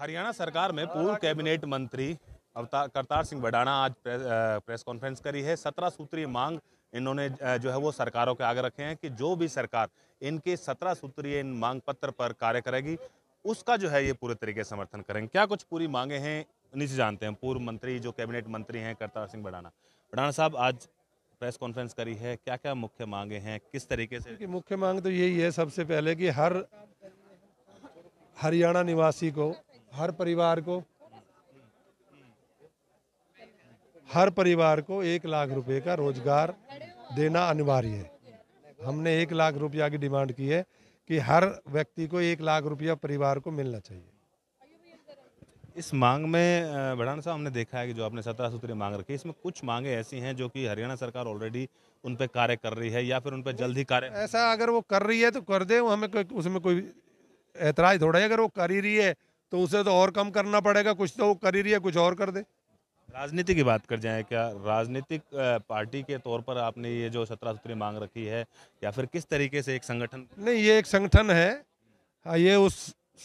हरियाणा सरकार में पूर्व कैबिनेट मंत्री अवतार करतार सिंह बडाना आज प्रेस, प्रेस कॉन्फ्रेंस करी है सत्रह सूत्रीय मांग इन्होंने जो है वो सरकारों के आगे रखे हैं कि जो भी सरकार इनके सत्रह सूत्रीय इन मांग पत्र पर कार्य करेगी उसका जो है ये पूरे तरीके से समर्थन करेंगे क्या कुछ पूरी मांगे हैं नीचे जानते हैं पूर्व मंत्री जो कैबिनेट मंत्री हैं करतार सिंह बडाना बडाना साहब आज प्रेस कॉन्फ्रेंस करी है क्या क्या मुख्य मांगे हैं किस तरीके से मुख्य मांग तो यही है सबसे पहले कि हर हरियाणा निवासी को हर परिवार को हर परिवार को एक लाख रुपए का रोजगार देना अनिवार्य है हमने एक लाख रुपया की डिमांड की है कि हर व्यक्ति को एक लाख रुपया परिवार को मिलना चाहिए इस मांग में भड़ान साहब हमने देखा है कि जो आपने सत्रह सूत्री मांग रखी है इसमें कुछ मांगे ऐसी हैं जो कि हरियाणा सरकार ऑलरेडी उन पर कार्य कर रही है या फिर उन पर जल्द ही कार्य ऐसा अगर वो कर रही है तो कर दे हमें उसमें कोई एतराज थोड़ा है अगर वो कर ही रही है तो उसे तो और कम करना पड़ेगा कुछ तो वो कर ही रही है कुछ और कर दे राजनीति की बात कर जाए क्या राजनीतिक पार्टी के तौर पर आपने ये जो सत्रह सूत्री मांग रखी है या फिर किस तरीके से एक संगठन नहीं ये एक संगठन है हाँ, ये उस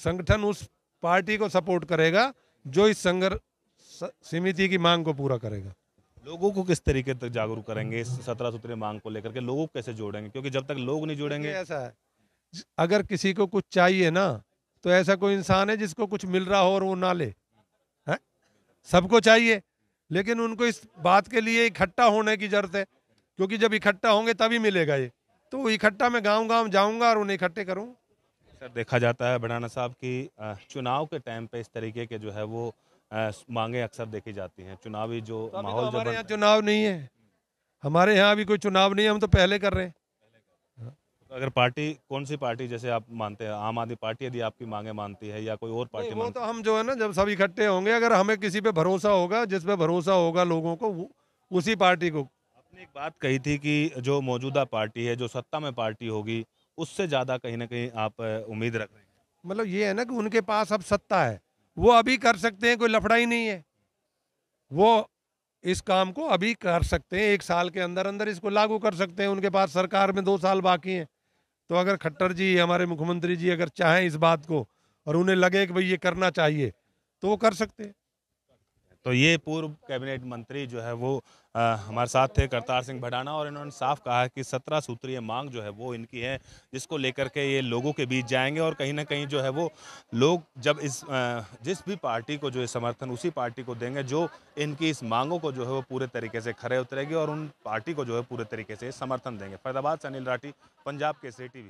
संगठन उस पार्टी को सपोर्ट करेगा जो इस संघर्ष समिति की मांग को पूरा करेगा लोगों को किस तरीके तक जागरूक करेंगे इस सत्रह सूत्री मांग को लेकर के लोगों को कैसे जोड़ेंगे क्योंकि जब तक लोग नहीं जुड़ेंगे ऐसा है अगर किसी को कुछ चाहिए ना तो ऐसा कोई इंसान है जिसको कुछ मिल रहा हो और वो ना ले है सबको चाहिए लेकिन उनको इस बात के लिए इकट्ठा होने की जरूरत है क्योंकि जब इकट्ठा होंगे तभी मिलेगा ये तो इकट्ठा मैं गांव गांव जाऊंगा और उन्हें इकट्ठे करूँगा सर देखा जाता है बनाना साहब की चुनाव के टाइम पे इस तरीके के जो है वो मांगे अक्सर देखी जाती हैं चुनावी जो तो तो माहौल तो हमारे यहाँ चुनाव नहीं है हमारे यहाँ अभी कोई चुनाव नहीं है हम तो पहले कर रहे हैं अगर पार्टी कौन सी पार्टी जैसे आप मानते हैं आम आदमी पार्टी यदि आपकी मांगे मानती है या कोई और पार्टी वो तो हम जो है ना जब सब इकट्ठे होंगे अगर हमें किसी पे भरोसा होगा जिस पे भरोसा होगा लोगों को उसी पार्टी को आपने एक बात कही थी कि जो मौजूदा पार्टी है जो सत्ता में पार्टी होगी उससे ज़्यादा कहीं ना कहीं आप उम्मीद रख रहे हैं मतलब ये है ना कि उनके पास अब सत्ता है वो अभी कर सकते हैं कोई लफड़ा ही नहीं है वो इस काम को अभी कर सकते हैं एक साल के अंदर अंदर इसको लागू कर सकते हैं उनके पास सरकार में दो साल बाकी हैं तो अगर खट्टर जी हमारे मुख्यमंत्री जी अगर चाहें इस बात को और उन्हें लगे कि भाई ये करना चाहिए तो वो कर सकते हैं तो ये पूर्व कैबिनेट मंत्री जो है वो आ, हमारे साथ थे करतार सिंह भडाना और इन्होंने साफ कहा कि सत्रह सूत्रीय मांग जो है वो इनकी है जिसको लेकर के ये लोगों के बीच जाएंगे और कहीं ना कहीं जो है वो लोग जब इस आ, जिस भी पार्टी को जो है समर्थन उसी पार्टी को देंगे जो इनकी इस मांगों को जो है वो पूरे तरीके से खड़े उतरेगी और उन पार्टी को जो है पूरे तरीके से समर्थन देंगे फैदाबाद से अनिल राठी पंजाब के सी टी